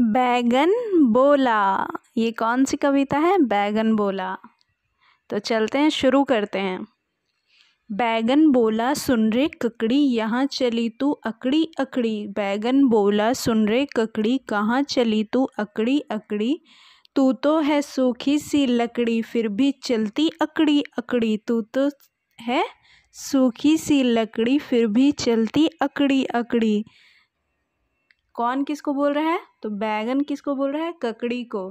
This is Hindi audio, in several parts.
बैगन बोला ये कौन सी कविता है बैगन बोला तो चलते हैं शुरू करते हैं बैगन बोला सुन रे ककड़ी यहाँ चली तू अकड़ी अकड़ी बैगन बोला सुन रे ककड़ी कहाँ चली तू अकड़ी अकड़ी तू तो है सूखी सी लकड़ी फिर भी चलती अकड़ी अकड़ी तू तो है सूखी सी लकड़ी फिर भी चलती अकड़ी अकड़ी कौन किसको बोल रहा है तो बैगन किसको बोल रहा है ककड़ी को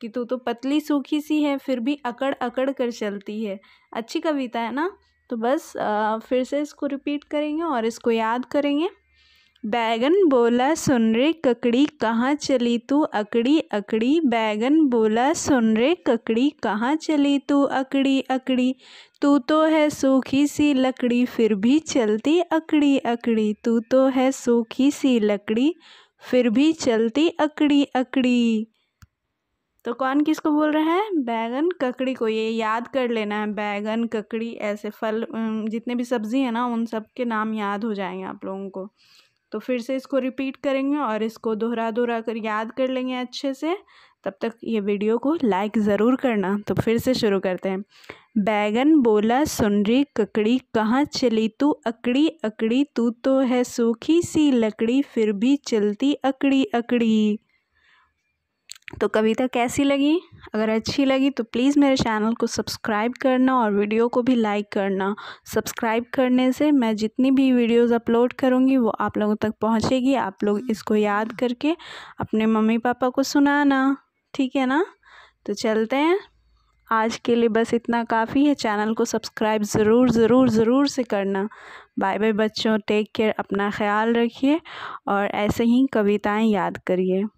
कि तू तो पतली सूखी सी है फिर भी अकड़ अकड़ कर चलती है अच्छी कविता है ना तो बस आ, फिर से इसको रिपीट करेंगे और इसको याद करेंगे बैगन बोला सुन रे ककड़ी कहाँ चली तू अकड़ी अकड़ी बैगन बोला सुन रे ककड़ी कहाँ चली तू अकड़ी अकड़ी तू तो है सूखी सी लकड़ी फिर भी चलती अकड़ी अकड़ी तू तो है सूखी सी लकड़ी फिर भी चलती अकड़ी अकड़ी तो कौन किसको बोल रहा है बैगन ककड़ी को ये याद कर लेना है बैगन ककड़ी ऐसे फल जितने भी सब्ज़ी है ना उन सब के नाम याद हो जाएंगे आप लोगों को तो फिर से इसको रिपीट करेंगे और इसको दोहरा दोहरा कर याद कर लेंगे अच्छे से तब तक ये वीडियो को लाइक ज़रूर करना तो फिर से शुरू करते हैं बैगन बोला सुनरी ककड़ी कहाँ चली तू अकड़ी अकड़ी तू तो है सूखी सी लकड़ी फिर भी चलती अकड़ी अकड़ी तो कविता कैसी लगी अगर अच्छी लगी तो प्लीज़ मेरे चैनल को सब्सक्राइब करना और वीडियो को भी लाइक करना सब्सक्राइब करने से मैं जितनी भी वीडियोस अपलोड करूँगी वो आप लोगों तक पहुँचेगी आप लोग इसको याद करके अपने मम्मी पापा को सुनाना ठीक है ना तो चलते हैं आज के लिए बस इतना काफ़ी है चैनल को सब्सक्राइब ज़रूर ज़रूर ज़रूर से करना बाय बाय बच्चों टेक केयर अपना ख्याल रखिए और ऐसे ही कविताएँ याद करिए